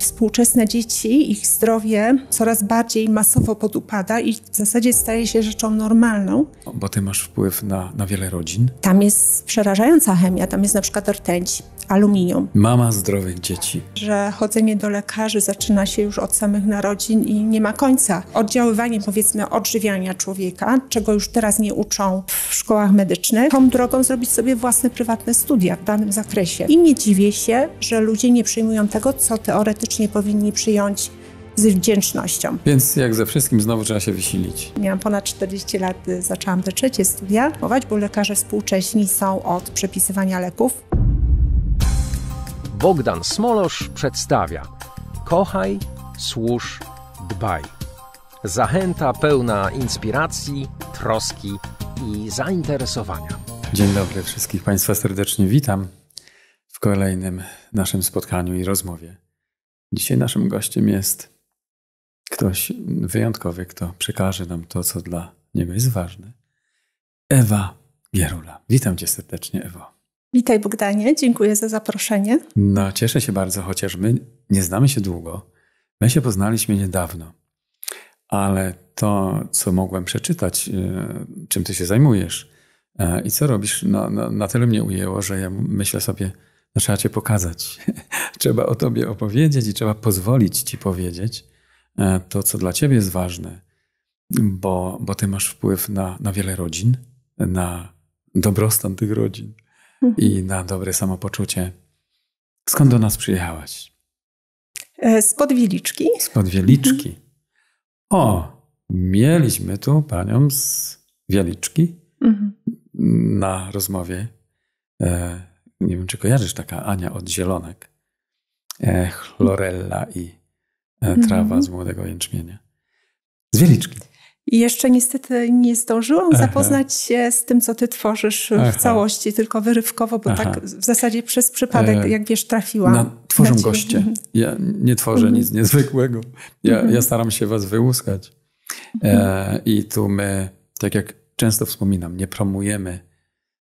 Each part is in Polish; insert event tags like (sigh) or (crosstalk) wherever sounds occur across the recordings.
Współczesne dzieci, ich zdrowie coraz bardziej masowo podupada i w zasadzie staje się rzeczą normalną. Bo ty masz wpływ na, na wiele rodzin. Tam jest przerażająca chemia, tam jest na przykład rtęć, aluminium. Mama zdrowych dzieci. Że chodzenie do lekarzy zaczyna się już od samych narodzin i nie ma końca. Oddziaływanie powiedzmy odżywiania człowieka, czego już teraz nie uczą w szkołach medycznych, tą drogą zrobić sobie własne prywatne studia w danym zakresie. I nie dziwię się, że ludzie nie przyjmują tego, co teoretycznie powinni przyjąć z wdzięcznością. Więc jak ze wszystkim znowu trzeba się wysilić. Miałam ponad 40 lat, y, zaczęłam te trzecie studia, bo lekarze współcześni są od przepisywania leków. Bogdan Smolosz przedstawia Kochaj, służ, dbaj. Zachęta pełna inspiracji, troski i zainteresowania. Dzień dobry, wszystkich Państwa serdecznie witam w kolejnym naszym spotkaniu i rozmowie. Dzisiaj naszym gościem jest ktoś wyjątkowy, kto przekaże nam to, co dla niego jest ważne. Ewa Gierula. Witam Cię serdecznie, Ewo. Witaj Bogdanie, dziękuję za zaproszenie. No, cieszę się bardzo, chociaż my nie znamy się długo. My się poznaliśmy niedawno, ale to, co mogłem przeczytać, e, czym ty się zajmujesz e, i co robisz, no, no, na tyle mnie ujęło, że ja myślę sobie, no, trzeba cię pokazać. (laughs) trzeba o tobie opowiedzieć i trzeba pozwolić ci powiedzieć e, to, co dla ciebie jest ważne, bo, bo ty masz wpływ na, na wiele rodzin, na dobrostan tych rodzin i na dobre samopoczucie. Skąd do nas przyjechałaś? E, spod Wieliczki. Spod Wieliczki. Mhm. O, mieliśmy tu panią z Wieliczki mhm. na rozmowie. E, nie wiem, czy kojarzysz taka Ania od Zielonek. E, chlorella i trawa mhm. z młodego jęczmienia. Z Wieliczki. I jeszcze niestety nie zdążyłam Aha. zapoznać się z tym, co ty tworzysz Aha. w całości, tylko wyrywkowo, bo tak Aha. tak w zasadzie przez przypadek, e... jak wiesz, trafiłam. Na... Tworzą na goście. Mhm. Ja nie tworzę mhm. nic niezwykłego. Ja, mhm. ja, staram się was wyłuskać. E, I tu my, tak jak często wspominam, nie promujemy,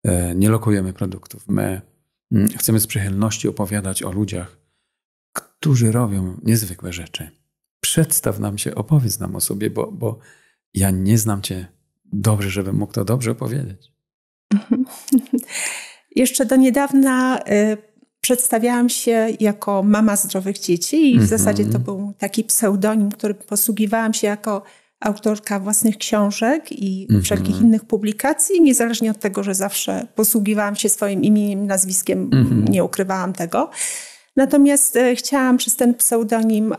e, nie lokujemy produktów. My m, mm, chcemy z przychylności opowiadać o ludziach, którzy robią niezwykłe rzeczy. Przedstaw nam się, opowiedz nam o sobie, bo, bo ja nie znam cię dobrze, żebym mógł to dobrze powiedzieć. (laughs) Jeszcze do niedawna y, przedstawiałam się jako mama zdrowych dzieci i w mm -hmm. zasadzie to był taki pseudonim, który posługiwałam się jako autorka własnych książek i mm -hmm. wszelkich innych publikacji, niezależnie od tego, że zawsze posługiwałam się swoim imieniem, nazwiskiem, mm -hmm. nie ukrywałam tego. Natomiast y, chciałam przez ten pseudonim y,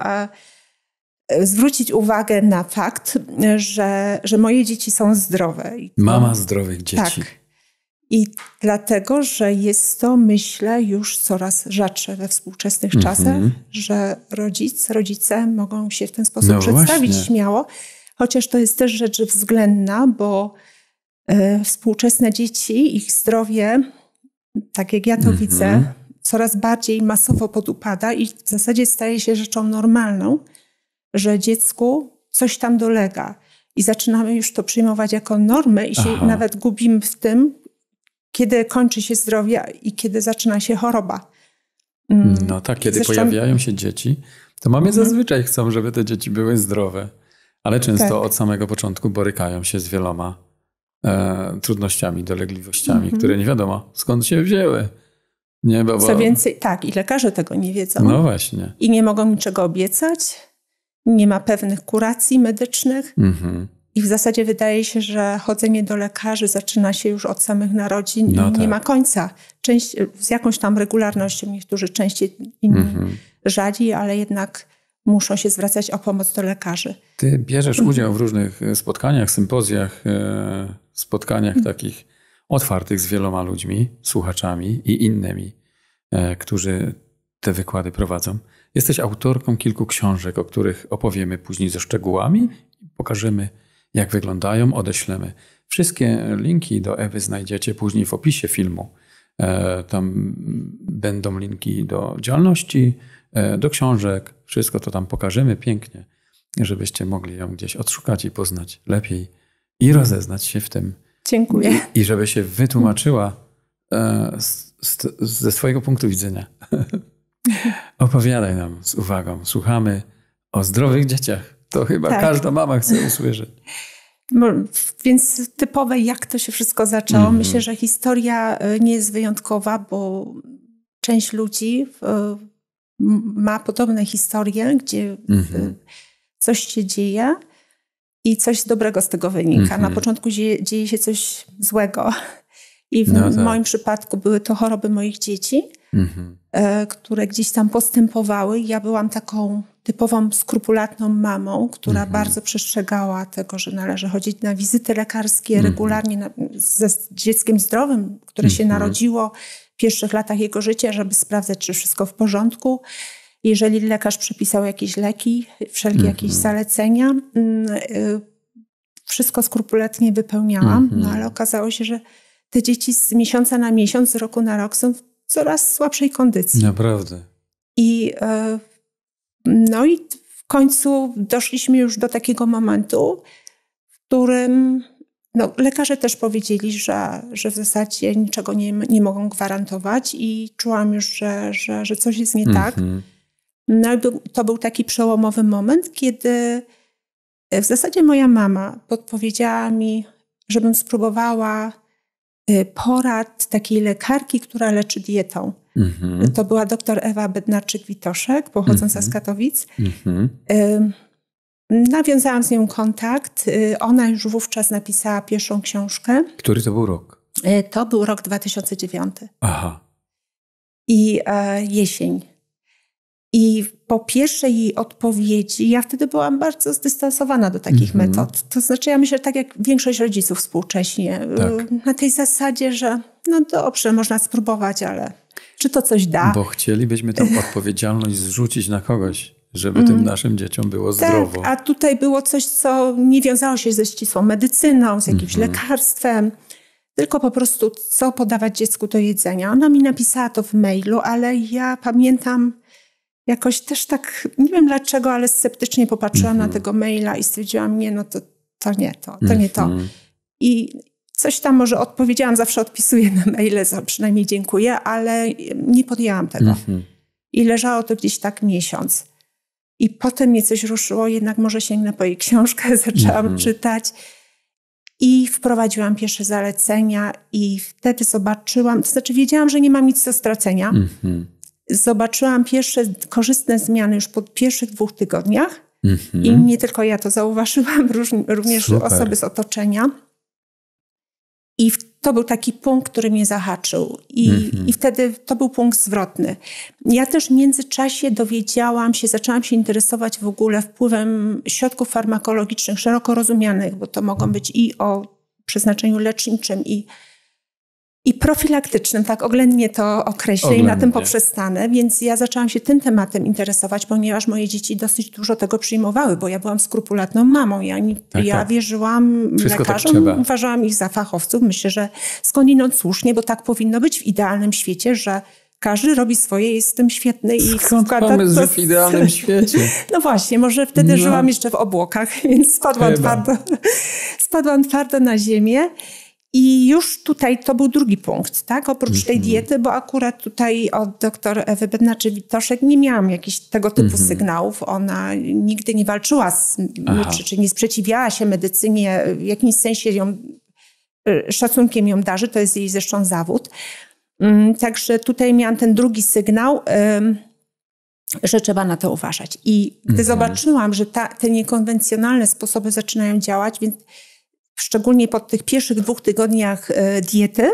E, zwrócić uwagę na fakt, e, że, że moje dzieci są zdrowe. Mama zdrowych dzieci. Tak. I dlatego, że jest to, myślę, już coraz rzadsze we współczesnych mm -hmm. czasach, że rodzic, rodzice mogą się w ten sposób no przedstawić właśnie. śmiało. Chociaż to jest też rzecz względna, bo y, współczesne dzieci, ich zdrowie, tak jak ja to mm -hmm. widzę, coraz bardziej masowo podupada i w zasadzie staje się rzeczą normalną że dziecku coś tam dolega. I zaczynamy już to przyjmować jako normę i się Aha. nawet gubimy w tym, kiedy kończy się zdrowie i kiedy zaczyna się choroba. Mm. No tak, kiedy Zresztą... pojawiają się dzieci, to mamy mhm. zazwyczaj chcą, żeby te dzieci były zdrowe, ale często tak. od samego początku borykają się z wieloma e, trudnościami, dolegliwościami, mhm. które nie wiadomo skąd się wzięły. Nie, bo, bo... Co więcej, tak, i lekarze tego nie wiedzą. No właśnie. I nie mogą niczego obiecać, nie ma pewnych kuracji medycznych. Mhm. I w zasadzie wydaje się, że chodzenie do lekarzy zaczyna się już od samych narodzin no i tak. nie ma końca. Część, z jakąś tam regularnością, niektórzy częściej, inni mhm. rzadziej, ale jednak muszą się zwracać o pomoc do lekarzy. Ty bierzesz mhm. udział w różnych e, spotkaniach, sympozjach, e, spotkaniach mhm. takich otwartych z wieloma ludźmi, słuchaczami i innymi, e, którzy te wykłady prowadzą. Jesteś autorką kilku książek, o których opowiemy później ze szczegółami. Pokażemy, jak wyglądają, odeślemy. Wszystkie linki do Ewy znajdziecie później w opisie filmu. E, tam będą linki do działalności, e, do książek. Wszystko to tam pokażemy pięknie, żebyście mogli ją gdzieś odszukać i poznać lepiej i rozeznać się w tym. Dziękuję. I, żeby się wytłumaczyła e, z, z, ze swojego punktu widzenia. (laughs) Opowiadaj nam z uwagą. Słuchamy o zdrowych dzieciach. To chyba tak. każda mama chce usłyszeć. Więc typowe, jak to się wszystko zaczęło. Mhm. Myślę, że historia e, nie jest wyjątkowa, bo część ludzi e, ma podobne historie, gdzie e, mhm. coś się dzieje i coś dobrego z tego wynika. Na mhm. początku dzieje, się coś złego. I w no tak. moim przypadku były to choroby moich dzieci, mhm. E, które gdzieś tam postępowały. Ja byłam taką typową, skrupulatną mamą, która mhm. bardzo przestrzegała tego, że należy chodzić na wizyty lekarskie mhm. regularnie na, ze dzieckiem zdrowym, które się mhm. narodziło w pierwszych latach jego życia, żeby sprawdzać, czy wszystko w porządku. Jeżeli lekarz przepisał jakieś leki, wszelkie mhm. jakieś zalecenia, mm, y, wszystko skrupulatnie wypełniałam, mhm. no ale okazało się, że te dzieci z miesiąca na miesiąc, z roku na rok są w coraz słabszej kondycji. Naprawdę. I e, no i w końcu doszliśmy już do takiego momentu, w którym no, lekarze też powiedzieli, że, że w zasadzie niczego nie, nie mogą gwarantować i czułam już, że, że, że coś jest nie tak. Mhm. No i to był taki przełomowy moment, kiedy e, w zasadzie moja mama podpowiedziała mi, żebym spróbowała Y, porad takiej lekarki, która leczy dietą. Mhm. To była doktor Ewa Bednarczyk-Witoszek, pochodząca mhm. z Katowic. Mhm. Y, nawiązałam z nią kontakt. Y, ona już wówczas napisała pierwszą książkę. Który to był rok? To był rok 2009. Aha. I e, jesień. I po pierwszej jej odpowiedzi ja wtedy byłam bardzo zdystansowana do takich mm -hmm. metod. To znaczy, ja myślę, tak jak większość rodziców współcześnie, y, tak. na tej zasadzie, że no dobrze, można spróbować, ale czy to coś da? Bo chcielibyśmy tę (laughs) odpowiedzialność zrzucić na kogoś. Żeby mm. tym mhm. naszym dzieciom było tak, zdrowo. A tutaj było coś, co nie wiązało się ze ścisłą medycyną, z jakimś mm -hmm. lekarstwem tylko po prostu co podawać dziecku do jedzenia. Ona mi napisała to w mailu, ale ja pamiętam, jakoś też tak, nie wiem dlaczego, ale sceptycznie popatrzyłam mm -hmm. na mhm. tego maila i stwierdziłam, nie, no to, to nie to, to mm -hmm. nie to. Mhm. I coś tam może odpowiedziałam, zawsze odpisuję na maile, za przynajmniej dziękuję, ale nie podjęłam tego. Mm -hmm. I leżało to gdzieś tak miesiąc. I potem mnie coś ruszyło, jednak może sięgnę po jej książkę, (laughs) zaczęłam mm -hmm. czytać. I wprowadziłam pierwsze zalecenia, i wtedy zobaczyłam, to znaczy wiedziałam, że nie mam nic do stracenia. Mm -hmm zobaczyłam pierwsze korzystne zmiany już po pierwszych dwóch tygodniach. Mm -hmm. I mhm. nie tylko ja to zauważyłam, (laughs) również Super. osoby z otoczenia. I to był taki punkt, który mnie zahaczył. I, mm -hmm. I wtedy to był punkt zwrotny. Ja też w międzyczasie dowiedziałam się, zaczęłam się interesować w ogóle wpływem środków farmakologicznych, szeroko rozumianych, bo to mogą mhm. być i o przeznaczeniu leczniczym, i i profilaktycznym, tak oględnie to określę oględnie. i na tym poprzestanę, więc ja zaczęłam się tym tematem interesować, ponieważ moje dzieci dosyć dużo tego przyjmowały, bo ja byłam skrupulatną mamą. Ja, tak, ja tak. wierzyłam Wszystko tak lekarzom, tak uważałam ich za fachowców. Myślę, że skądinąd słusznie, bo tak powinno być w idealnym świecie, że każdy robi swoje, jest w tym świetny i Skąd pomysł w idealnym (laughs) świecie? No właśnie, może wtedy no. żyłam jeszcze w obłokach, (laughs) więc spadłam twardo, spadłam twardo na ziemię. I już tutaj to był drugi punkt, tak? Oprócz mm -hmm. tej mhm. diety, bo akurat tutaj od doktor Ewy Bednaczy-Witoszek nie miałam jakichś tego typu mm -hmm. sygnałów. Ona nigdy nie walczyła z, czy, czy nie sprzeciwiała się medycynie, w jakimś sensie ją, e, szacunkiem ją darzy, to jest jej zresztą zawód. Mm, także tutaj miałam ten drugi sygnał, że trzeba na to uważać. I gdy mm -hmm. zobaczyłam, że ta, te niekonwencjonalne sposoby zaczynają działać, więc szczególnie po tych pierwszych dwóch tygodniach e, diety,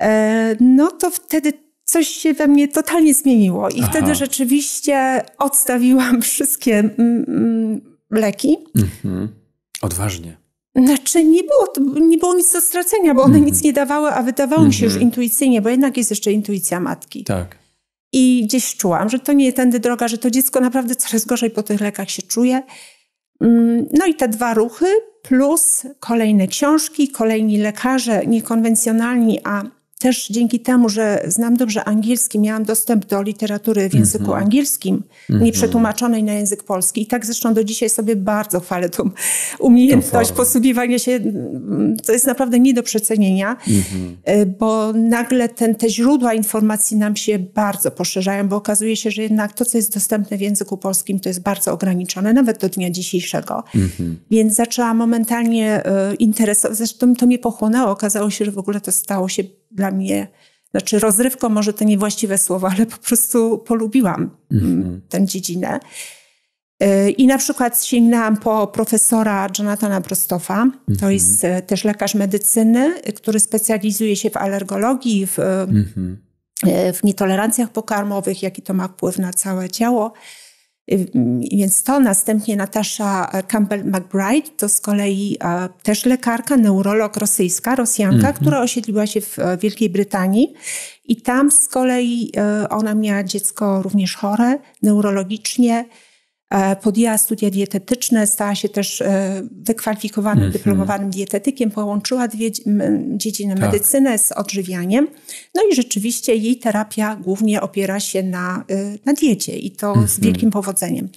e, no to wtedy coś się we mnie totalnie zmieniło. I Aha. wtedy rzeczywiście odstawiłam wszystkie mm, mm, leki. Mhm. Odważnie. Znaczy nie było, nie było nic do stracenia, bo one mhm. nic nie dawały, a wydawało mhm. mi się już mhm. intuicyjnie, bo jednak jest jeszcze intuicja matki. Tak. I gdzieś czułam, że to nie jest tędy droga, że to dziecko naprawdę coraz gorzej po tych lekach się czuje. Mm, no i te dwa ruchy plus kolejne książki, kolejni lekarze niekonwencjonalni, a też dzięki temu, że znam dobrze angielski, miałam dostęp do literatury w języku mm -hmm. angielskim, mm -hmm. nieprzetłumaczonej na język polski. I tak zresztą do dzisiaj sobie bardzo chwalę tą umiejętność to posługiwania się. To jest naprawdę nie do przecenienia, mm -hmm. bo nagle ten, te źródła informacji nam się bardzo poszerzają, bo okazuje się, że jednak to, co jest dostępne w języku polskim, to jest bardzo ograniczone, nawet do dnia dzisiejszego. Mhm. Więc zaczęłam momentalnie e, interesować, zresztą to mnie pochłonęło. Okazało się, że w ogóle to stało się dla mnie, znaczy rozrywką może to niewłaściwe słowo, ale po prostu polubiłam mm-hmm. tę dziedzinę. E, I na przykład sięgnęłam po profesora Jonathana Prostofa, mm-hmm. to mhm. jest e, też lekarz medycyny, który specjalizuje się w alergologii, w, mm-hmm. w nietolerancjach pokarmowych, jaki to ma wpływ na całe ciało. Y, więc to następnie Natasza Campbell-McBride, to z kolei też lekarka, neurolog rosyjska, Rosjanka, mhm. która osiedliła się w e, Wielkiej Brytanii i tam z kolei e, ona miała dziecko również chore neurologicznie, E, podjęła studia dietetyczne, stała się też e, wykwalifikowanym, mm-hmm. dyplomowanym dietetykiem, połączyła dwie dziedziny, tak. medycynę z odżywianiem. No i rzeczywiście jej terapia głównie opiera się na, e, na diecie i to mm-hmm. z mhm. wielkim powodzeniem.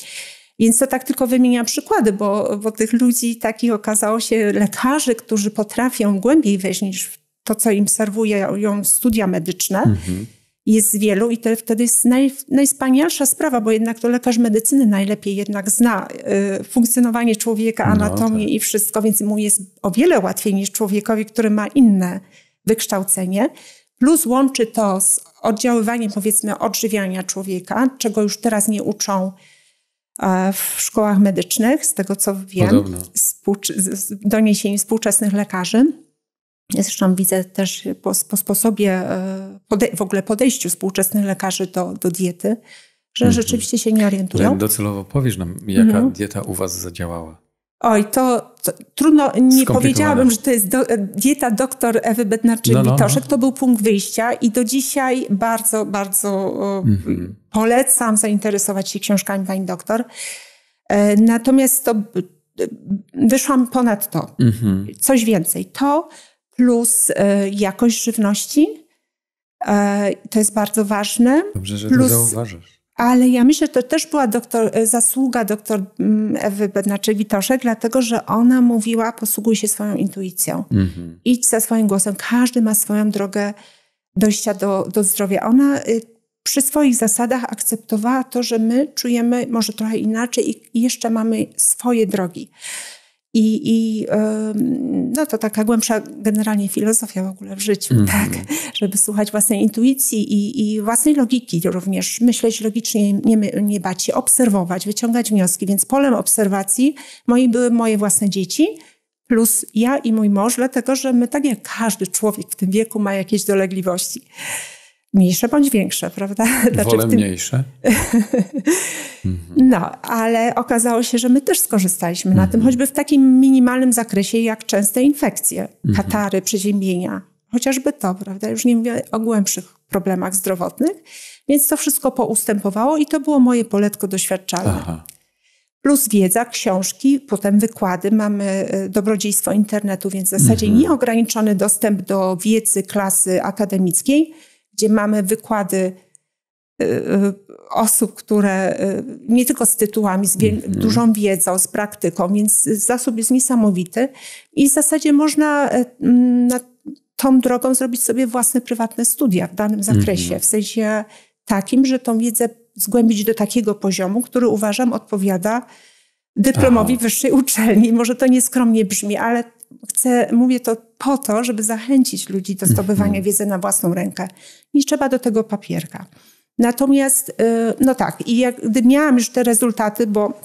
Więc to tak tylko wymienia przykłady, bo, bo tych ludzi takich okazało się lekarzy, którzy potrafią głębiej wejść niż to, co im serwują studia medyczne. Mm-hmm jest z wielu i to wtedy jest naj, sprawa, bo jednak to lekarz medycyny najlepiej jednak zna y, funkcjonowanie człowieka, no, anatomię no, tak. i wszystko, więc mu jest o wiele łatwiej niż człowiekowi, który ma inne wykształcenie. Plus łączy to z oddziaływaniem powiedzmy odżywiania człowieka, czego już teraz nie uczą e, w szkołach medycznych, z tego co wiem, z, z doniesień współczesnych lekarzy ja zresztą widzę też po, po sposobie, e, w ogóle podejściu współczesnych lekarzy do, do diety, że mhm. rzeczywiście się nie orientują. Docelowo powiesz nam, jaka mhm. dieta u Was zadziałała? Oj, to, to trudno, nie powiedziałabym, że to jest do, e, dieta doktor Ewy Bednarczyk-Witoszek. No, no, no. To był punkt wyjścia i do dzisiaj bardzo, bardzo mhm. polecam zainteresować się książkami pani doktor. E, natomiast to wyszłam ponad to. Coś więcej. To plus e, jakość żywności. E, to jest bardzo ważne. Dobrze, że plus, to zauważasz. Ale ja myślę, że to też była doktor, e, zasługa doktor mm, Ewy Bednaczyk-Witoszek, dlatego że ona mówiła, posługuj się swoją intuicją. Mhm. Idź za swoim głosem. Każdy ma swoją drogę dojścia do, do zdrowia. Ona y, przy swoich zasadach akceptowała to, że my czujemy może trochę inaczej i jeszcze mamy swoje drogi. I, i no to taka głębsza generalnie filozofia w ogóle w życiu, mm tak? Żeby słuchać własnej intuicji i, i, własnej logiki również, myśleć logicznie, nie, nie bać się, obserwować, wyciągać wnioski. Więc polem obserwacji moi były moje własne dzieci, plus ja i mój mąż, dlatego że my, tak jak każdy człowiek w tym wieku, ma jakieś dolegliwości mniejsze bądź większe, prawda? (laughs) Znaczy Wolę tym... mniejsze. (laughs) no, ale okazało się, że my też skorzystaliśmy mm -hmm. na tym, mhm. choćby w takim minimalnym zakresie, jak częste infekcje, mhm. katary, przeziębienia, chociażby to, prawda? Już nie mówię o głębszych problemach zdrowotnych, więc to wszystko poustępowało i to było moje poletko doświadczalne. Aha. Plus wiedza, książki, potem wykłady. Mamy e, dobrodziejstwo internetu, więc w zasadzie mm -hmm. nieograniczony dostęp do wiedzy klasy akademickiej gdzie mamy wykłady y, y, osób, które y, nie tylko z tytułami, z mhm. dużą wiedzą, z praktyką, więc zasób jest niesamowity i w zasadzie można mm, na tą drogą zrobić sobie własne prywatne studia w danym mhm. zakresie, w sensie takim, że tą wiedzę zgłębić do takiego poziomu, który uważam odpowiada dyplomowi Aha. wyższej uczelni. Może to nieskromnie brzmi, ale chcę, mówię to po to, żeby zachęcić ludzi do zdobywania mhm. wiedzy na własną rękę. Nie trzeba do tego papierka. Natomiast, y, no tak, i jak, gdy miałam już te rezultaty, bo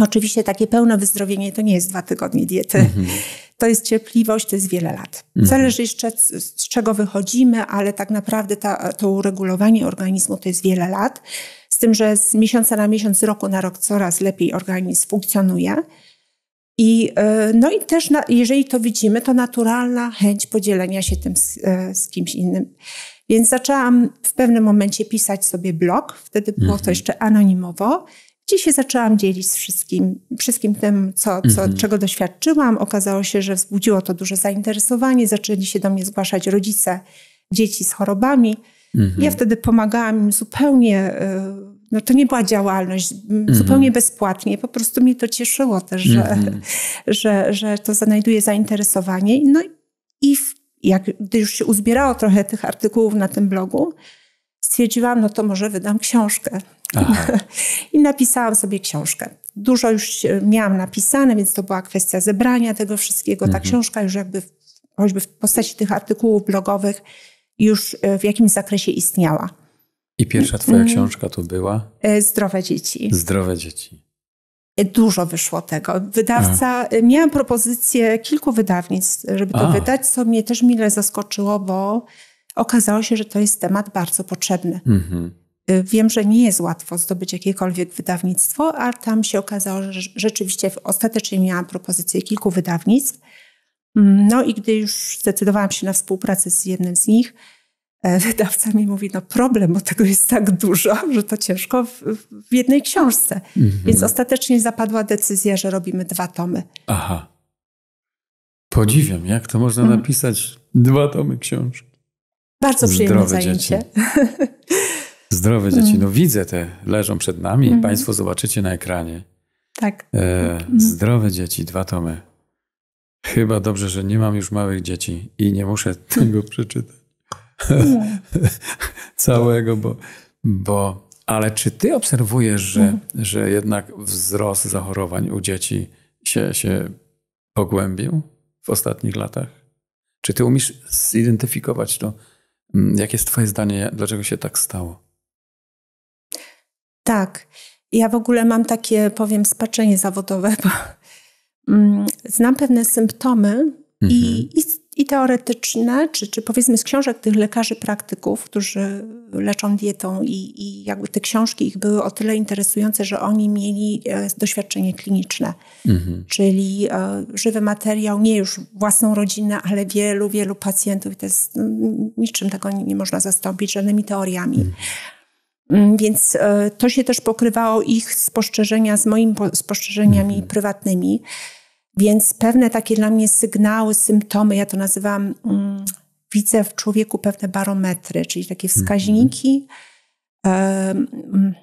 oczywiście takie pełne wyzdrowienie to nie jest dwa tygodnie diety. Mhm. To jest cierpliwość, to jest wiele lat. Mhm. Zależy jeszcze z, z, czego wychodzimy, ale tak naprawdę ta, to uregulowanie organizmu to jest wiele lat. Z tym, że z miesiąca na miesiąc, z roku na rok coraz lepiej organizm funkcjonuje. I, e, no i też, na, jeżeli to widzimy, to naturalna chęć podzielenia się tym z, e, z, kimś innym. Więc zaczęłam w pewnym momencie pisać sobie blog, wtedy było to mhm. jeszcze anonimowo. Dziś się zaczęłam dzielić z wszystkim, wszystkim tym, co, co, mhm. czego doświadczyłam. Okazało się, że wzbudziło to duże zainteresowanie. Zaczęli się do mnie zgłaszać rodzice dzieci z chorobami. Mhm. Ja wtedy pomagałam im zupełnie e, no to nie była działalność mm -hmm. zupełnie bezpłatnie. Po prostu mnie to cieszyło też, że, mm -hmm. (laughs) że, że to znajduje zainteresowanie. No i w, jak, gdy już się uzbierało trochę tych artykułów na tym blogu, stwierdziłam, no to może wydam książkę. (laughs) I napisałam sobie książkę. Dużo już miałam napisane, więc to była kwestia zebrania tego wszystkiego. Ta mm -hmm. książka już jakby choćby w postaci tych artykułów blogowych już e, w jakimś zakresie istniała. I pierwsza twoja mm. książka to była? E, Zdrowe dzieci. Zdrowe dzieci. E, dużo wyszło tego. Wydawca, Aha. E, miałam propozycję kilku wydawnictw, żeby to A. wydać, co mnie też mile zaskoczyło, bo okazało się, że to jest temat bardzo potrzebny. Mhm. Wiem, że nie jest łatwo zdobyć jakiekolwiek wydawnictwo, a tam się okazało, że rzeczywiście ostatecznie miałam propozycję kilku wydawnictw. Mm, no i gdy już zdecydowałam się na współpracę z jednym z nich, E, wydawca mi mówi, no problem, bo tego jest tak dużo, że to ciężko w, w jednej książce. Mhm. Więc ostatecznie zapadła decyzja, że robimy dwa tomy. Aha. Podziwiam, jak to można mhm. napisać dwa tomy książki. Bardzo przyjemne Zdrowe zajęcie. Dzieci. (laughs) Zdrowe dzieci. Mhm. No widzę te, leżą przed nami mhm. i Państwo zobaczycie na ekranie. Tak. E, mhm. zdrowe dzieci, dwa tomy. Chyba dobrze, że nie mam już małych dzieci i nie muszę tego przeczytać. (laughs) całego, bo, bo. Ale czy ty obserwujesz, że, mhm. że jednak wzrost zachorowań u dzieci się, się pogłębił w ostatnich latach? Czy ty umiesz zidentyfikować to? Mm, jakie jest Twoje zdanie, dlaczego się tak stało? Tak. Ja w ogóle mam takie, powiem, spaczenie zawodowe, bo mm, znam pewne symptomy mhm. i, i i teoretyczne, czy, czy powiedzmy z książek tych lekarzy praktyków, którzy leczą dietą i, i jakby te książki ich były o tyle interesujące, że oni mieli e, doświadczenie kliniczne, mhm. czyli e, żywy materiał, nie już własną rodzinę, ale wielu, wielu pacjentów i to jest, mm, niczym tego nie, nie można zastąpić, żadnymi teoriami. Mhm. Mm, więc e, to się też pokrywało ich spostrzeżenia z moimi spostrzeżeniami mhm. prywatnymi. Więc pewne takie dla mnie sygnały, symptomy, ja to nazywam, mm, widzę w człowieku pewne barometry, czyli takie mhm. wskaźniki, mm -hmm. y,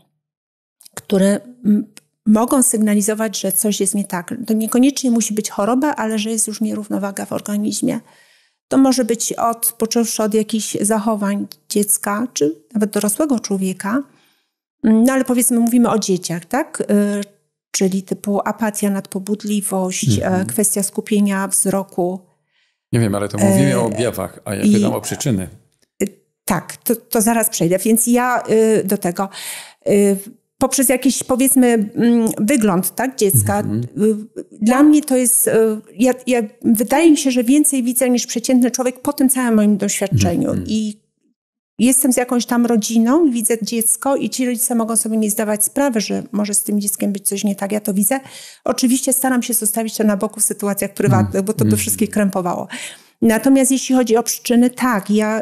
które mm, mogą sygnalizować, że coś jest nie tak. To niekoniecznie musi być choroba, ale że jest już nierównowaga w organizmie. To może być od, począwszy od jakichś zachowań dziecka, czy nawet dorosłego człowieka, mm, no ale powiedzmy, mówimy o dzieciach, tak? Y, czyli typu apatia, nadpobudliwość, e, mhm. kwestia skupienia wzroku. Nie wiem, ale to mówimy o objawach, a ja e, pytam o przyczyny. E, tak, to, to, zaraz przejdę. Więc ja do tego poprzez jakiś, powiedzmy, mm, wygląd tak, dziecka. Mhm. Dla mnie to jest, ja, ja, wydaje mi się, że więcej widzę niż przeciętny człowiek po tym całym moim doświadczeniu. Mhm. I jestem z jakąś tam rodziną, widzę dziecko i ci rodzice mogą sobie nie zdawać sprawy, że może z tym dzieckiem być coś nie tak, ja to widzę. Oczywiście staram się zostawić to na boku w sytuacjach prywatnych, mm. bo to by mm. wszystkich krępowało. Natomiast jeśli chodzi o przyczyny, tak, ja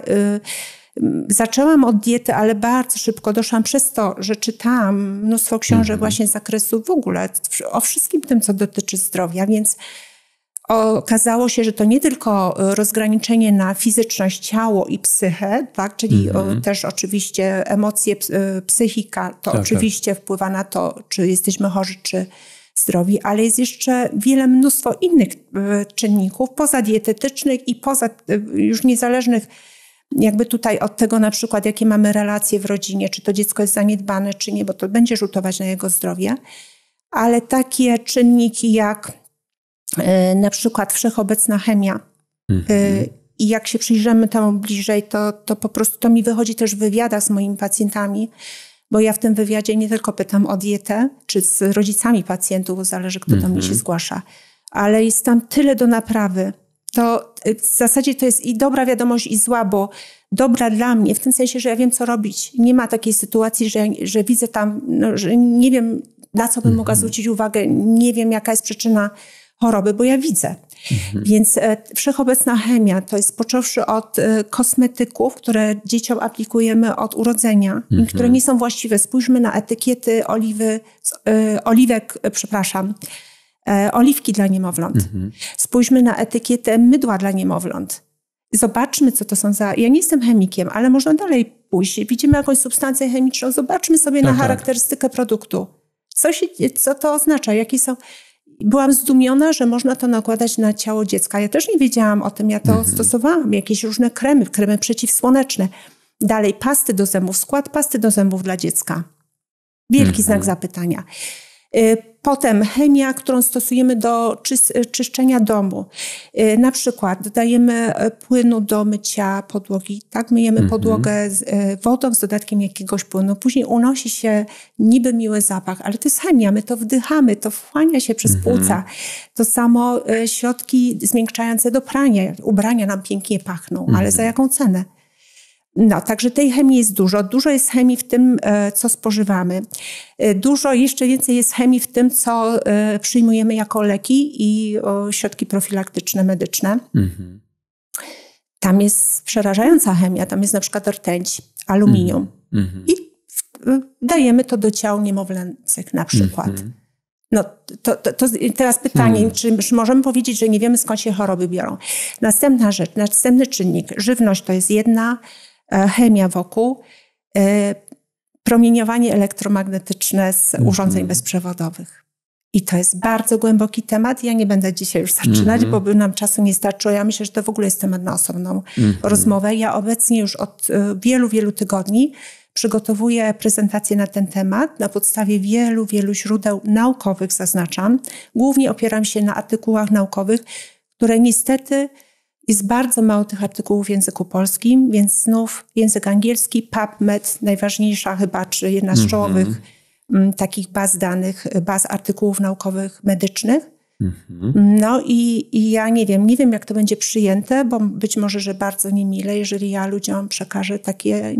y, zaczęłam od diety, ale bardzo szybko doszłam przez to, że czytałam mnóstwo książek mm. właśnie z zakresu w ogóle, o wszystkim tym, co dotyczy zdrowia, więc okazało się, że to nie tylko e, rozgraniczenie na fizyczność ciało i psychę, tak? czyli mm-hmm. też oczywiście emocje, e, psychika, to tak, tak. oczywiście tak. wpływa na to, czy jesteśmy chorzy, czy zdrowi, ale jest jeszcze wiele mnóstwo innych e, czynników poza dietetycznych i poza już niezależnych jakby tutaj od tego na przykład, jakie mamy relacje w rodzinie, czy to dziecko jest zaniedbane, czy nie, bo to będzie rzutować na jego zdrowie, ale takie czynniki jak E, na przykład wszechobecna chemia. E, I jak się przyjrzymy temu bliżej, to, to po prostu to mi wychodzi też w wywiadach z moimi pacjentami, bo ja w tym wywiadzie nie tylko pytam o dietę, czy z rodzicami pacjentów, bo zależy kto do mnie się mhm. zgłasza, ale jest tam tyle do naprawy. To e, w zasadzie to jest i dobra wiadomość, i zła, bo dobra dla mnie, w tym sensie, że ja wiem, co robić. Nie ma takiej sytuacji, że, że widzę tam, no, że nie wiem, na co bym mogła mhm. zwrócić uwagę, nie wiem, jaka jest przyczyna choroby, bo ja widzę. Mhm. Więc e, wszechobecna chemia to jest począwszy od e, kosmetyków, które dzieciom aplikujemy od urodzenia, mhm. które nie są właściwe. Spójrzmy na etykiety oliwy, e, oliwek, przepraszam, oliwki dla niemowląt. Mhm. Spójrzmy na etykietę mydła dla niemowląt. Zobaczmy, co to są za. Ja nie jestem chemikiem, ale można dalej pójść. Widzimy jakąś substancję chemiczną, zobaczmy sobie tak, na tak. charakterystykę tak. produktu. Co, się, co to oznacza? Jakie są Byłam zdumiona, że można to nakładać na ciało dziecka. Ja też nie wiedziałam o tym, ja to mhm. stosowałam. Jakieś różne kremy, kremy przeciwsłoneczne. Dalej pasty do zębów, skład pasty do zębów dla dziecka. Wielki mhm. znak zapytania. Y, potem chemia, którą stosujemy do y, czyszczenia domu. Y, na przykład dodajemy e, płynu do mycia podłogi. Tak, myjemy mhm. podłogę z e, wodą z dodatkiem jakiegoś płynu. Później unosi się niby miły zapach, ale to jest chemia. My to wdychamy, to wchłania się przez mhm. płuca. To samo e, środki zmiękczające do prania. Ubrania nam pięknie pachną, ale za mhm. jaką cenę? No, także tej chemii jest dużo. Dużo jest chemii w tym, e, co spożywamy. E, dużo, jeszcze więcej jest chemii w tym, co e, przyjmujemy jako leki i środki profilaktyczne, medyczne. Mhm. Tam jest przerażająca chemia, tam jest na przykład rtęć, aluminium. Mhm. mhm. I dajemy to do ciał niemowlęcych na przykład. Mhm. No, to, to, to, teraz pytanie, hmm. czy, czy, możemy powiedzieć, że nie wiemy skąd się choroby biorą? Następna rzecz, następny czynnik. Żywność to jest jedna E, chemia wokół, e, promieniowanie elektromagnetyczne z mhm. urządzeń bezprzewodowych. I to jest bardzo głęboki temat. Ja nie będę dzisiaj już zaczynać, mhm. bo by nam czasu nie starczyło. Ja myślę, że to w ogóle jest temat na osobną mhm. rozmowę. Ja obecnie już od e, wielu, wielu tygodni przygotowuję prezentację na ten temat na podstawie wielu, wielu źródeł naukowych, zaznaczam. Głównie opieram się na artykułach naukowych, które niestety jest bardzo mało tych artykułów w języku polskim, więc znów język angielski, PubMed, najważniejsza chyba, czy jedna z czołowych mhm. mm -hmm. takich baz danych, baz artykułów naukowych medycznych. Mm -hmm. No i, i, ja nie wiem, nie wiem jak to będzie przyjęte, bo być może, że bardzo niemile, jeżeli ja ludziom przekażę takie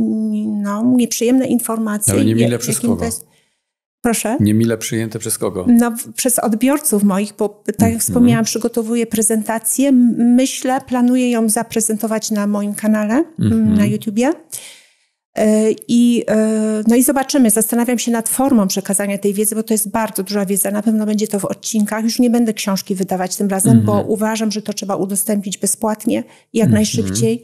no, nieprzyjemne informacje. Ale niemile przez kogo? Proszę. Niemile przyjęte przez kogo? No, przez odbiorców moich, bo tak jak mhm. wspomniałam, mm. przygotowuję prezentację. Myślę, planuję ją zaprezentować na moim kanale mm -hmm. na YouTubie. E, I, e, no i zobaczymy. Zastanawiam się nad formą przekazania tej wiedzy, bo to jest bardzo duża wiedza. Na pewno będzie to w odcinkach. Już nie będę książki wydawać tym razem, mm -hmm. bo mhm. uważam, że to trzeba udostępnić bezpłatnie, jak -hmm. najszybciej,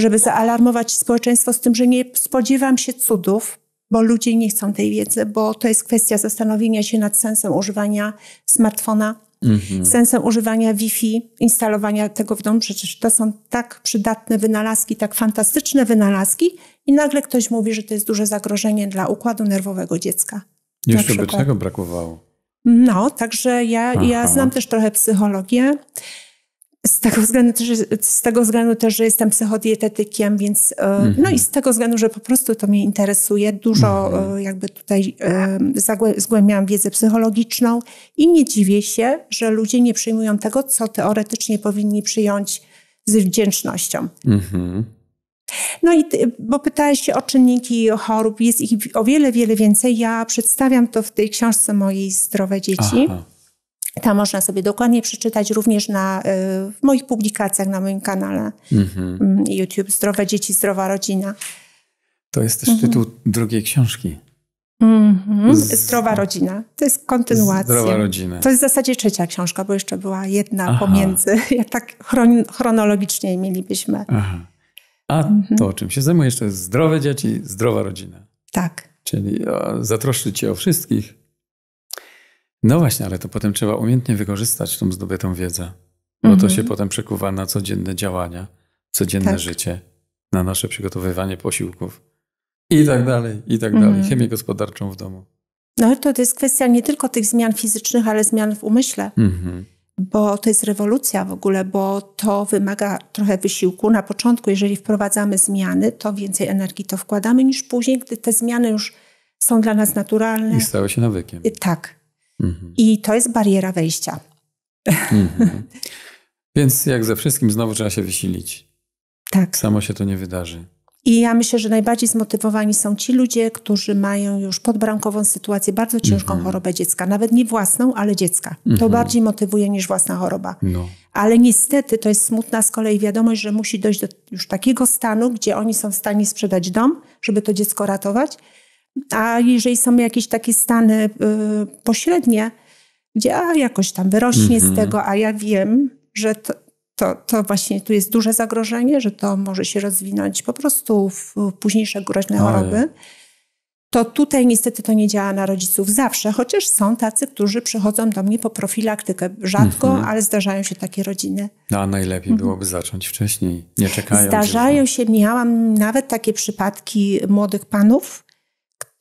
żeby zaalarmować społeczeństwo z tym, że nie spodziewam się cudów, bo ludzie nie chcą tej wiedzy, bo to jest kwestia zastanowienia się nad sensem używania smartfona, mhm. sensem używania Wi-Fi, instalowania tego w domu. Przecież to są tak przydatne wynalazki, tak fantastyczne wynalazki, i nagle ktoś mówi, że to jest duże zagrożenie dla układu nerwowego dziecka. Nie, by czego brakowało. No, także ja, ja znam też trochę psychologię. Z tego, względu, że, z tego względu też, że jestem psychodietetykiem, więc mhm. no i z tego względu, że po prostu to mnie interesuje, dużo mhm. E, jakby tutaj e, zgłębiałam wiedzę psychologiczną i nie dziwię się, że ludzie nie przyjmują tego, co teoretycznie powinni przyjąć z wdzięcznością. Mhm. No i bo pytałeś się o czynniki chorób, jest ich o wiele, wiele więcej. Ja przedstawiam to w tej książce mojej Zdrowe Dzieci. Aha. Tam można sobie dokładnie przeczytać również na, e, w moich publikacjach na moim kanale mhm. Mm, YouTube Zdrowe Dzieci, Zdrowa Rodzina. To jest też mhm. tytuł drugiej książki. Mhm. Zdrowa rodzina. To jest kontynuacja. Zdrowa rodzina. To jest w zasadzie trzecia książka, bo jeszcze była jedna Aha. pomiędzy. (laughs) Jak tak chron chronologicznie mielibyśmy. Aha. A mhm. to, czym się zajmujesz, to jest zdrowe dzieci, zdrowa rodzina. Tak. Czyli zatroszczyć się o wszystkich, no właśnie, ale to potem trzeba umiejętnie wykorzystać tą zdobytą wiedzę, bo mm -hmm. to mhm. się potem przekuwa na codzienne działania, codzienne tak. życie, na nasze przygotowywanie posiłków i tak dalej, i tak dalej. Mm -hmm. Chemię gospodarczą w domu. No ale to, to jest kwestia nie tylko tych zmian fizycznych, ale zmian w umyśle. Mm -hmm. Bo to jest rewolucja w ogóle, bo to wymaga trochę wysiłku. Na początku, jeżeli wprowadzamy zmiany, to więcej energii to wkładamy niż później, gdy te zmiany już są dla nas naturalne. I stały się nawykiem. Tak. Mhm. I to jest bariera wejścia. Mhm. (laughs) Więc jak ze wszystkim, znowu trzeba się wysilić. Tak. Samo się to nie wydarzy. I ja myślę, że najbardziej zmotywowani są ci ludzie, którzy mają już podbramkową sytuację, bardzo ciężką mhm. chorobę dziecka. Nawet nie własną, ale dziecka. To bardziej motywuje niż własna choroba. No. Ale niestety to jest smutna z kolei wiadomość, że musi dojść do już takiego stanu, gdzie oni są w stanie sprzedać dom, żeby to dziecko ratować a jeżeli są jakieś takie stany y, pośrednie, gdzie a jakoś tam wyrośnie mm -hmm. z mhm. tego, a ja wiem, że to, to, to, właśnie tu jest duże zagrożenie, że to może się rozwinąć po prostu w, późniejsze groźne choroby. To tutaj niestety to nie działa na rodziców zawsze, chociaż są tacy, którzy przychodzą do mnie po profilaktykę. Rzadko, mm -hmm. ale zdarzają się takie rodziny. No, a najlepiej mm -hmm. byłoby zacząć wcześniej, nie czekając. Zdarzają się, miałam nawet takie przypadki młodych panów,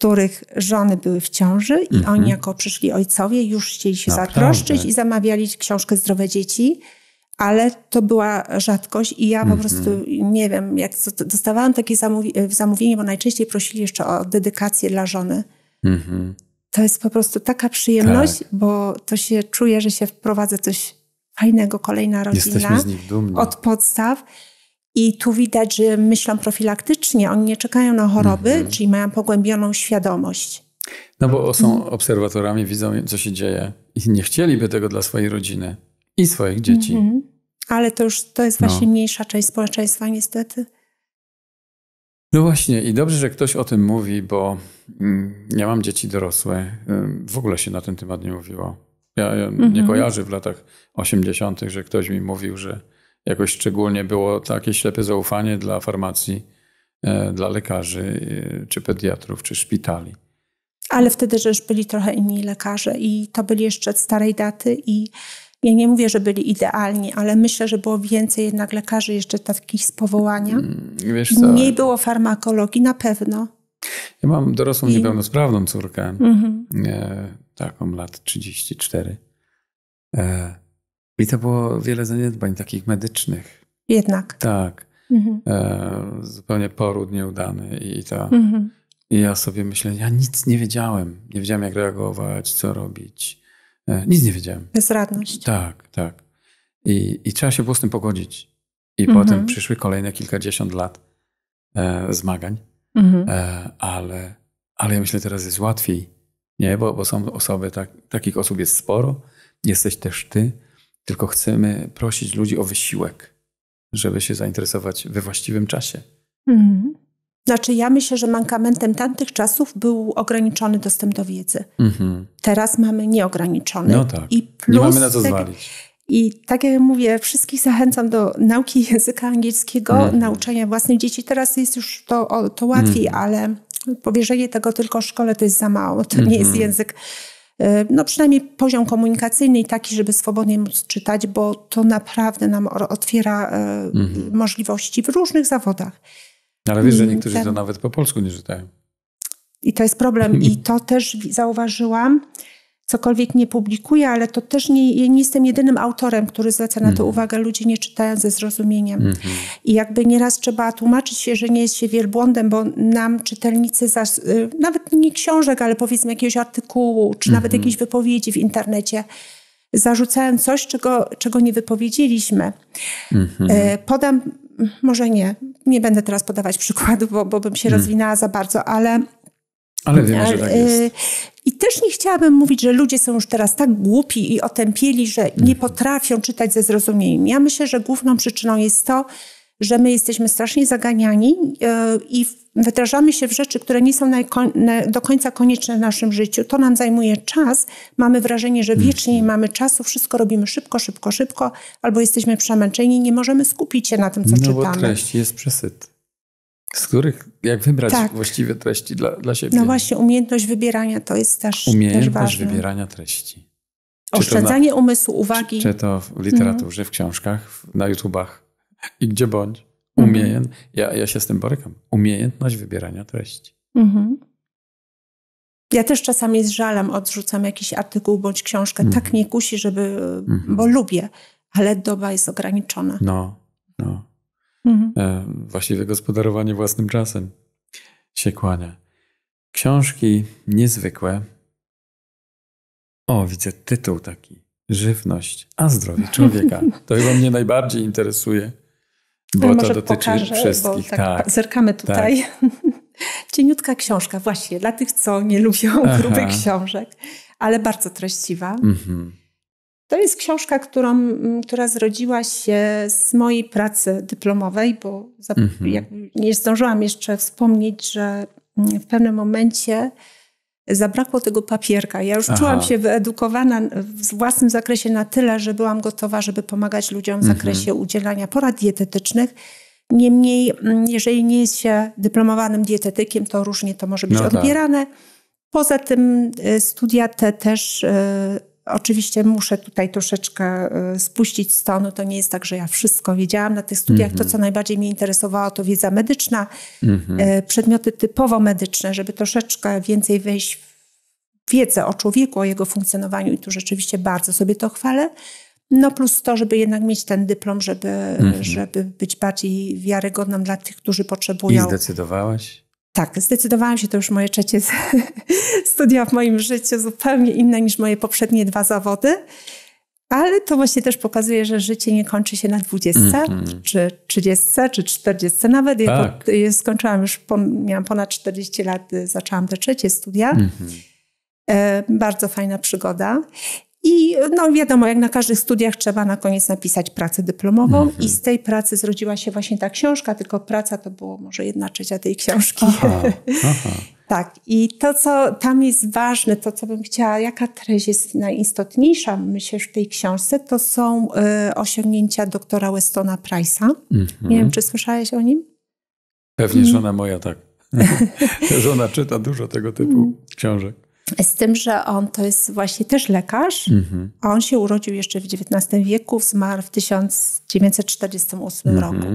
których żony były w ciąży i mm -hmm. oni jako przyszli ojcowie już chcieli się Naprawdę. zatroszczyć i zamawiali książkę Zdrowe Dzieci, ale to była rzadkość i ja po mm -hmm. prostu nie wiem, jak dostawałam takie zamówi zamówienie, bo najczęściej prosili jeszcze o dedykację dla żony. Mm -hmm. To jest po prostu taka przyjemność, tak. bo to się czuje, że się wprowadza coś fajnego, kolejna rodzina. Jesteśmy z nich dumni. Od podstaw. I tu widać, że myślą profilaktycznie, oni nie czekają na choroby, mm -hmm. czyli mają pogłębioną świadomość. No bo są mhm. obserwatorami, widzą, co się dzieje i nie chcieliby tego dla swojej rodziny i swoich dzieci. Mm -hmm. Ale to już to jest no. właśnie no. mniejsza część społeczeństwa, niestety. No właśnie, i dobrze, że ktoś o tym mówi, bo mm, ja mam dzieci dorosłe. W ogóle się na ten temat nie mówiło. Ja, ja mm -hmm. nie kojarzę w latach 80., że ktoś mi mówił, że jakoś szczególnie było takie ślepe zaufanie dla farmacji, e, dla lekarzy, e, czy pediatrów, czy szpitali. Ale wtedy też byli trochę inni lekarze i to byli jeszcze od starej daty i ja nie mówię, że byli idealni, ale myślę, że było więcej jednak lekarzy jeszcze takich z powołania. Mm, wiesz co? Mniej było farmakologii na pewno. Ja mam dorosłą I... niepełnosprawną córkę, mm -hmm. e, taką lat 34. E, i to było wiele zaniedbań takich medycznych. Jednak. Tak. Mhm. E, zupełnie poród nieudany i to. Mhm. I ja sobie myślę, ja nic nie wiedziałem. Nie wiedziałem, jak reagować, co robić. E, nic nie wiedziałem. Bezradność. Tak, tak. I, i trzeba się było z tym pogodzić. I mhm. potem przyszły kolejne kilkadziesiąt lat e, zmagań. Mhm. E, ale, ale ja myślę, teraz jest łatwiej. Nie, bo, bo są osoby, tak, takich osób jest sporo. Jesteś też ty tylko chcemy prosić ludzi o wysiłek, żeby się zainteresować we właściwym czasie. Mhm. Znaczy, ja myślę, że mankamentem tamtych czasów był ograniczony dostęp do wiedzy. Mhm. Teraz mamy nieograniczony. No tak. I plus, Nie mamy na co zwalić. I tak jak mówię, wszystkich zachęcam do nauki języka angielskiego, mhm. własnych dzieci. Teraz jest już to, to łatwiej, mhm. ale powierzenie tego tylko szkole to jest za mało. To nie jest mhm. język no przynajmniej poziom komunikacyjny i taki, żeby swobodnie móc czytać, bo to naprawdę nam otwiera e, mhm. możliwości w różnych zawodach. Ale wiesz, że niektórzy Ten... to nawet po polsku nie czytają. I to jest problem. (laughs) I to też zauważyłam, cokolwiek nie publikuję, ale to też nie, nie jestem jedynym autorem, który zwraca na to mhm. uwagę. Ludzie nie czytają ze zrozumieniem. Mhm. I jakby nieraz trzeba tłumaczyć się, że nie jest się wielbłądem, bo nam czytelnicy, zas, y, nawet nie książek, ale powiedzmy jakiegoś artykułu, czy nawet mhm. jakiejś wypowiedzi w internecie, zarzucają coś, czego, czego nie wypowiedzieliśmy. E, podam, może nie, nie będę teraz podawać przykładów, bo, bo bym się rozwinęła za bardzo, ale ale wiemy, że tak jest. Y, I też nie chciałabym mówić, że ludzie są już teraz tak głupi i otępieli, że nie hmm. potrafią czytać ze zrozumieniem. Ja myślę, że główną przyczyną jest to, że my jesteśmy strasznie zaganiani y, i wdrażamy się w rzeczy, które nie są do końca konieczne w naszym życiu. To nam zajmuje czas. Mamy wrażenie, że wiecznie nie hmm. mamy czasu, wszystko robimy szybko, szybko, szybko, albo jesteśmy przemęczeni, nie możemy skupić się na tym, co no, czytamy. No bo treść jest przesyt. Z których jak wybrać tak. właściwe treści dla, dla siebie. No właśnie, umiejętność wybierania to jest też, umiejętność też ważne. Umiejętność wybierania treści. Oszczędzanie na, umysłu, uwagi. Czy, czy, to w literaturze, w książkach, na YouTubach i gdzie bądź. Mhm. Umiejęt... Ja, ja się z tym borykam. Umiejętność wybierania treści. Mhm. Ja też czasami z żalem odrzucam jakiś artykuł bądź książkę. Tak mhm. mnie kusi, żeby... bo lubię, ale doba jest ograniczona. No, no. Mhm. E, właściwe gospodarowanie własnym czasem się kłania. Książki niezwykłe. O, widzę tytuł taki. Żywność, a zdrowie człowieka. (laughs) To chyba mnie najbardziej interesuje, no bo to dotyczy pokażę, wszystkich. Tak, tak, zerkamy tak. tutaj. Tak. (laughs) Cieniutka książka, właśnie dla tych, co nie lubią Aha. grubych książek, ale bardzo treściwa. Mhm. To jest książka, którą, która zrodziła się z mojej pracy dyplomowej, bo za, mhm. nie zdążyłam jeszcze wspomnieć, że w pewnym momencie zabrakło tego papierka. Ja już Aha. czułam się wyedukowana w własnym zakresie na tyle, że byłam gotowa, żeby pomagać ludziom w mhm. zakresie udzielania porad dietetycznych. Niemniej, jeżeli nie jest się dyplomowanym dietetykiem, to różnie to może być no tak. odbierane. Tak. Poza tym y, studia te też y, Oczywiście muszę tutaj troszeczkę y, spuścić z tonu. To nie jest tak, że ja wszystko wiedziałam na tych studiach. Mm -hmm. To, co mhm. najbardziej mnie interesowało, to wiedza medyczna, mm -hmm. przedmioty typowo medyczne, żeby troszeczkę więcej wejść w wiedzę o człowieku, o jego funkcjonowaniu i tu rzeczywiście bardzo sobie to chwalę. No plus to, żeby jednak mieć ten dyplom, żeby, mm -hmm. żeby być bardziej wiarygodną dla tych, którzy potrzebują. I zdecydowałaś? Tak, zdecydowałam się, to już moje trzecie (laughs) studia w moim życiu, zupełnie inne niż moje poprzednie dwa zawody. Ale to właśnie też pokazuje, że życie nie kończy się na 20, mm -hmm. czy trzydziestce, czy czterdziestce nawet. Tak. Ja, ja skończyłam już, po, miałam ponad 40 lat, y, zaczęłam te trzecie studia. Mm -hmm. e, bardzo fajna przygoda. I no wiadomo, jak na każdych studiach trzeba na koniec napisać pracę dyplomową mm -hmm. i z tej pracy zrodziła się właśnie ta książka, tylko praca to było może jedna trzecia tej książki. Aha, aha. (laughs) tak, i to co tam jest ważne, to co bym chciała, jaka treść jest najistotniejsza myślę w tej książce, to są y, osiągnięcia doktora Westona Price'a. Mm -hmm. Nie wiem, czy słyszałeś o nim? Pewnie mm. żona moja tak. (laughs) Żona czyta dużo tego typu mm. książek. Z tym, że on to jest właśnie też lekarz. Mhm. On się urodził jeszcze w XIX wieku, zmarł w 1948 mhm. roku.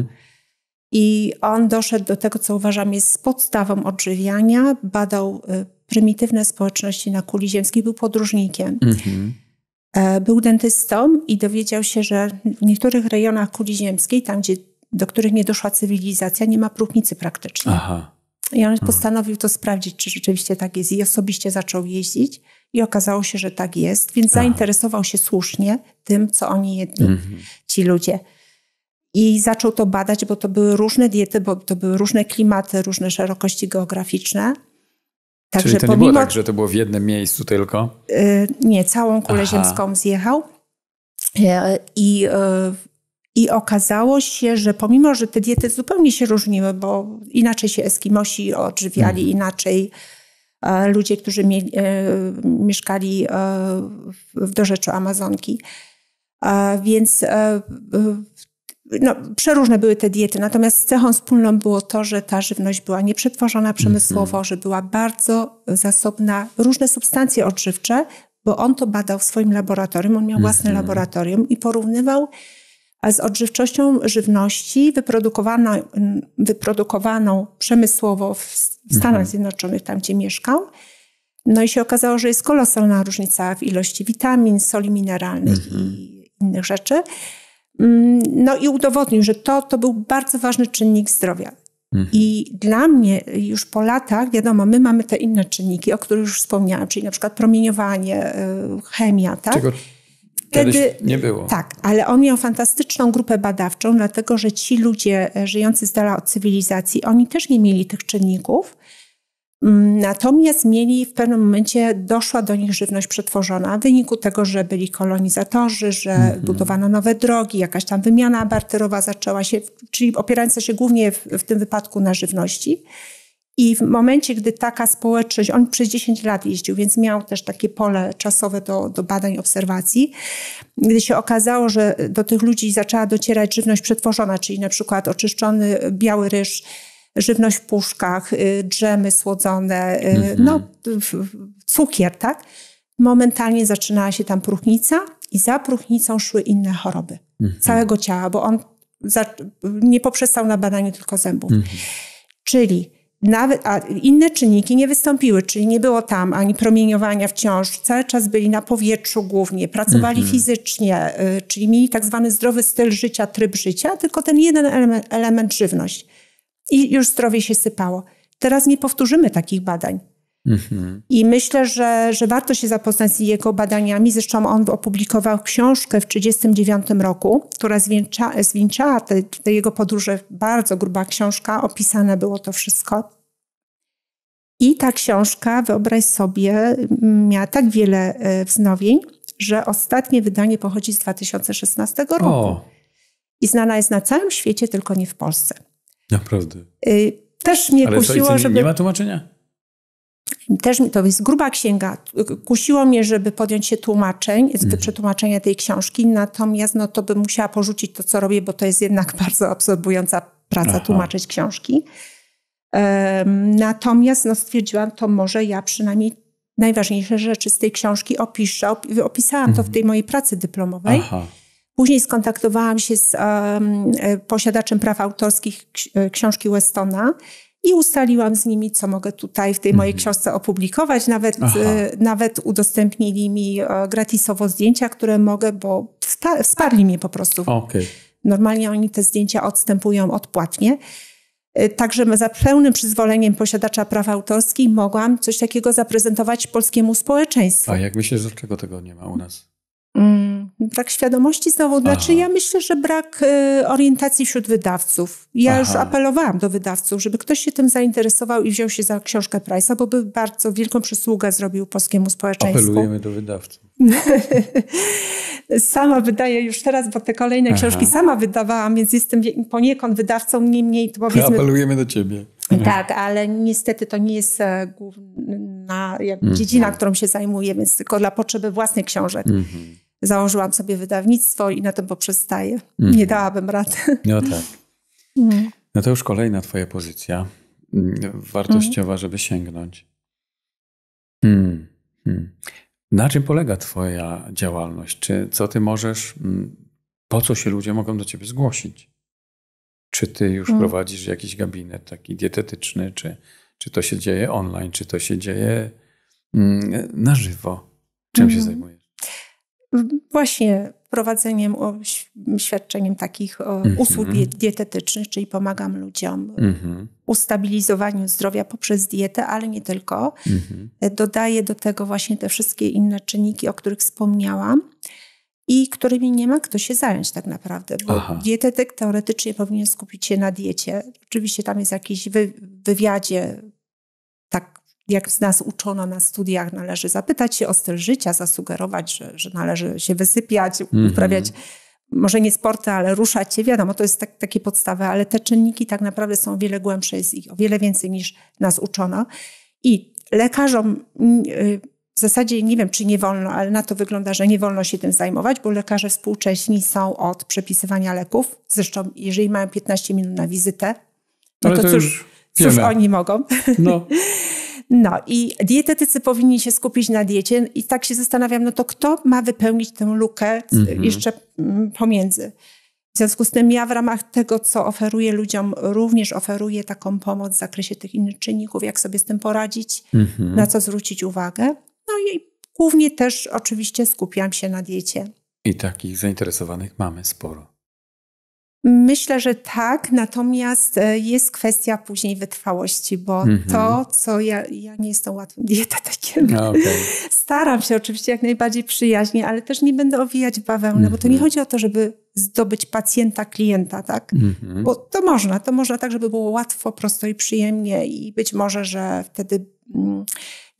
I on doszedł do tego, co uważam jest podstawą odżywiania. Badał y, prymitywne społeczności na kuli ziemskiej, był podróżnikiem. Mhm. E, był dentystą i dowiedział się, że w niektórych rejonach kuli ziemskiej, tam gdzie, do których nie doszła cywilizacja, nie ma próchnicy praktycznie. Aha. I on postanowił to sprawdzić, czy rzeczywiście tak jest. I osobiście zaczął jeździć. I okazało się, że tak jest, więc Aha. zainteresował się słusznie tym, co oni jedli, mhm. ci ludzie. I zaczął to badać, bo to były różne diety, bo to były różne klimaty, różne szerokości geograficzne. Także Czyli to nie pomimo... było tak, że to było w jednym miejscu tylko? Yy, nie, całą kulę Aha. ziemską zjechał. Y, I y, i okazało się, że pomimo, że te diety zupełnie się różniły, bo inaczej się Eskimosi odżywiali, mhm. inaczej e, ludzie, którzy mie e, mieszkali e, w dorzeczu Amazonki. E, więc e, e, no, przeróżne były te diety. Natomiast cechą wspólną było to, że ta żywność była nieprzetworzona przemysłowo, mhm. że była bardzo zasobna, różne substancje odżywcze, bo on to badał w swoim laboratorium, on miał mhm. własne laboratorium i porównywał z odżywczością żywności wyprodukowaną, wyprodukowaną przemysłowo w Stanach mhm. Zjednoczonych, tam gdzie mieszkał. No i się okazało, że jest kolosalna różnica w ilości witamin, soli mineralnych mhm. i innych rzeczy. Mm, no i udowodnił, że to, to był bardzo ważny czynnik zdrowia. Mhm. I dla mnie już po latach, wiadomo, my mamy te inne czynniki, o których już wspomniałam, czyli na przykład promieniowanie, e, chemia, tak? Czego Wtedy nie było. Tak, ale on miał fantastyczną grupę badawczą, dlatego że ci ludzie e, żyjący z dala od cywilizacji, oni też nie mieli tych czynników. Mm, natomiast mieli w pewnym momencie, doszła do nich żywność przetworzona w wyniku tego, że byli kolonizatorzy, że mhm. budowano nowe drogi, jakaś tam wymiana barterowa zaczęła się, czyli opierająca się głównie w, w tym wypadku na żywności. I w momencie, gdy taka społeczność, on przez 10 lat jeździł, więc miał też takie pole czasowe do, do badań, obserwacji. Gdy się okazało, że do tych ludzi zaczęła docierać żywność przetworzona, czyli na przykład oczyszczony biały ryż, żywność w puszkach, y, drzemy słodzone, y, mhm. no, cukier, tak? Momentalnie zaczynała się tam próchnica i za próchnicą szły inne choroby mhm. całego ciała, bo on za, nie poprzestał na badaniu tylko zębów. Mhm. Czyli nawet, a inne czynniki nie wystąpiły, czyli nie było tam ani promieniowania wciąż, cały czas byli na powietrzu głównie, pracowali mm -hmm. fizycznie, y, czyli mieli tak zwany zdrowy styl życia, tryb życia, tylko ten jeden element, element żywność. I już zdrowie się sypało. Teraz nie powtórzymy takich badań. Mhm. I myślę, że, że warto się zapoznać z jego badaniami. Zresztą on opublikował książkę w 1939 roku, która zwieńcza, zwieńczała te, te jego podróże. Bardzo gruba książka, opisane było to wszystko. I ta książka, wyobraź sobie, miała tak wiele e, wznowień, że ostatnie wydanie pochodzi z 2016 roku. O. I znana jest na całym świecie, tylko nie w Polsce. Naprawdę. Y, też mnie Ale kusiło, co, nie, żeby... Nie ma tłumaczenia? też mi, to jest gruba księga. Kusiło mnie, żeby podjąć się tłumaczeń, mhm. przetłumaczenia tej książki, natomiast no, to bym musiała porzucić to, co robię, bo to jest jednak (laughs) bardzo absorbująca praca Aha. tłumaczyć książki. Um, natomiast no, stwierdziłam, to może ja przynajmniej najważniejsze rzeczy z tej książki opiszę. Opisałam mhm. to w mhm. tej mojej pracy dyplomowej. Aha. Później skontaktowałam się z um, posiadaczem praw autorskich e, książki Westona i ustaliłam z nimi, co mogę tutaj w tej mojej mhm. książce opublikować. Nawet, e, nawet udostępnili mi e, gratisowo zdjęcia, które mogę, bo wsparli mnie po prostu. Okay. Normalnie oni te zdjęcia odstępują odpłatnie. E, także za pełnym przyzwoleniem posiadacza praw autorskich mogłam coś takiego zaprezentować polskiemu społeczeństwu. A jak myślisz, dlaczego tego nie ma u nas? Mm Brak no świadomości znowu. Znaczy Aha. ja myślę, że brak y, orientacji wśród wydawców. Ja Aha. już apelowałam do wydawców, żeby ktoś się tym zainteresował i wziął się za książkę Price'a, bo by bardzo wielką przysługę zrobił polskiemu społeczeństwu. Apelujemy do wydawców. (laughs) sama wydaję już teraz, bo te kolejne Aha. książki sama wydawałam, więc jestem poniekąd wydawcą, niemniej to powiedzmy... Apelujemy do ciebie. Tak, ale niestety to nie jest e, główna mhm. dziedzina, którą się zajmuję, więc tylko dla potrzeby własnych książek. Mhm założyłam sobie wydawnictwo i na tym poprzestaję. Mm. Nie mhm. dałabym rady. No tak. Mm. No to już kolejna twoja pozycja. Mm, wartościowa, mm. żeby sięgnąć. Hmm, hmm. Na czym polega twoja działalność? Czy, co ty możesz, mm, po co się ludzie mogą do ciebie zgłosić? Czy ty już mm. prowadzisz jakiś gabinet taki dietetyczny, czy, czy to się dzieje online, czy to się dzieje na żywo? Czym się mhm. zajmujesz? właśnie prowadzeniem, świadczeniem takich mhm. usług dietetycznych, czyli pomagam ludziom mm ustabilizowaniu zdrowia poprzez dietę, ale nie tylko. Mhm. E, dodaję do tego właśnie te wszystkie inne czynniki, o których wspomniałam i którymi nie ma kto się zająć tak naprawdę, bo Aha. dietetyk teoretycznie powinien skupić się na diecie. Oczywiście tam jest jakiś wywiadzie, tak jak z nas uczono na studiach, należy zapytać się o styl życia, zasugerować, że, że należy się wysypiać, mm -hmm. uprawiać może nie sporty, ale ruszać się. Wiadomo, to jest tak, takie podstawy, ale te czynniki tak naprawdę są o wiele głębsze, jest ich o wiele więcej niż nas uczono. I lekarzom y, w zasadzie nie wiem, czy nie wolno, ale na to wygląda, że nie wolno się tym zajmować, bo lekarze współcześni są od przepisywania leków. Zresztą, jeżeli mają 15 minut na wizytę, no to, to, cóż, cóż oni mogą. No. (laughs) No i dietetycy powinni się skupić na diecie i tak się zastanawiam, no to kto ma wypełnić tę lukę mhm. jeszcze mm, pomiędzy? W związku z tym ja w ramach tego, co oferuję ludziom, również oferuję taką pomoc w zakresie tych innych czynników, jak sobie z tym poradzić, mhm. na co zwrócić uwagę. No i głównie też oczywiście skupiam się na diecie. I takich zainteresowanych mamy sporo. Myślę, że tak, natomiast e, jest kwestia później wytrwałości, bo mm -hmm. to, co ja, ja nie jestem łatwym dietetykiem. No, okay. (laughs) Staram się oczywiście jak najbardziej przyjaźnie, ale też nie będę owijać bawełny, mm -hmm. bo to nie mhm. chodzi o to, żeby zdobyć pacjenta, klienta, tak? Mm -hmm. Bo to można, to można tak, żeby było łatwo, prosto i przyjemnie i być może, że wtedy... Mm,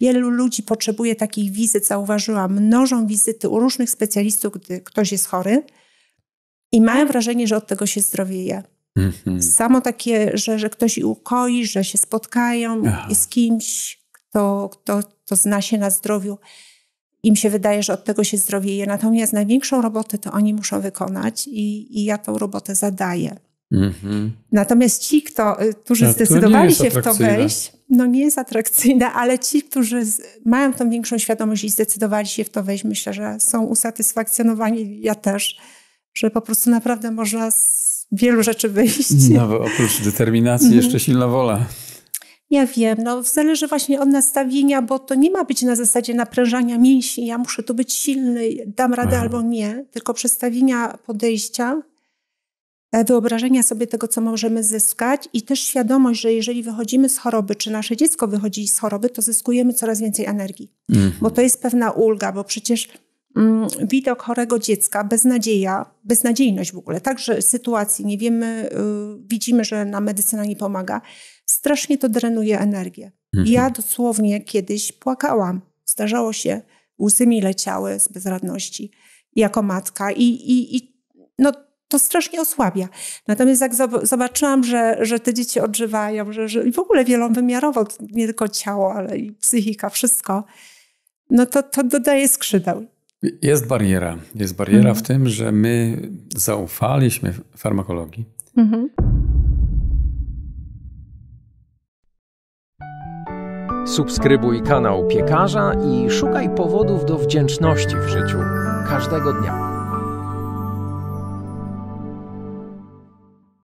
wielu ludzi potrzebuje takich wizyt, zauważyłam, mnożą wizyty u różnych specjalistów, gdy ktoś jest chory, i mają wrażenie, że od tego się zdrowieje. Mhm. Samo takie, że, że ktoś ich ukoi, że się spotkają z kimś, kto, kto, kto zna się na zdrowiu. Im się wydaje, że od tego się zdrowieje. Natomiast największą robotę to oni muszą wykonać i, i ja tą robotę zadaję. Mhm. Natomiast ci, kto, y, którzy tak, zdecydowali się w to wejść, no nie jest atrakcyjna, ale ci, którzy z, mają tą większą świadomość i zdecydowali się w to wejść, myślę, że są usatysfakcjonowani. Ja też że po prostu naprawdę można z wielu rzeczy wyjść. No bo oprócz determinacji mhm. jeszcze silna wola. Ja wiem, no zależy właśnie od nastawienia, bo to nie ma być na zasadzie naprężania mięśni, ja muszę tu być silny, dam radę Aha. albo nie, tylko przestawienia podejścia, e, wyobrażenia sobie tego, co możemy zyskać i też świadomość, że jeżeli wychodzimy z choroby, czy nasze dziecko wychodzi z choroby, to zyskujemy coraz więcej energii, mhm. bo to jest pewna ulga, bo przecież Mm, widok chorego dziecka, beznadzieja, beznadziejność w ogóle, także sytuacji, nie wiemy, y, widzimy, że na medycyna nie pomaga, strasznie to drenuje energię. Mhm. Ja dosłownie kiedyś płakałam, zdarzało się, łzy mi leciały z bezradności jako matka i, i, i no, to strasznie osłabia. Natomiast jak zobaczyłam, że, że te dzieci odżywają, że, że w ogóle wielowymiarowo, nie tylko ciało, ale i psychika, wszystko, no to, to dodaje skrzydeł. Jest bariera. Jest bariera mhm. w tym, że my zaufaliśmy farmakologii. Mhm. Subskrybuj kanał piekarza i szukaj powodów do wdzięczności w życiu każdego dnia.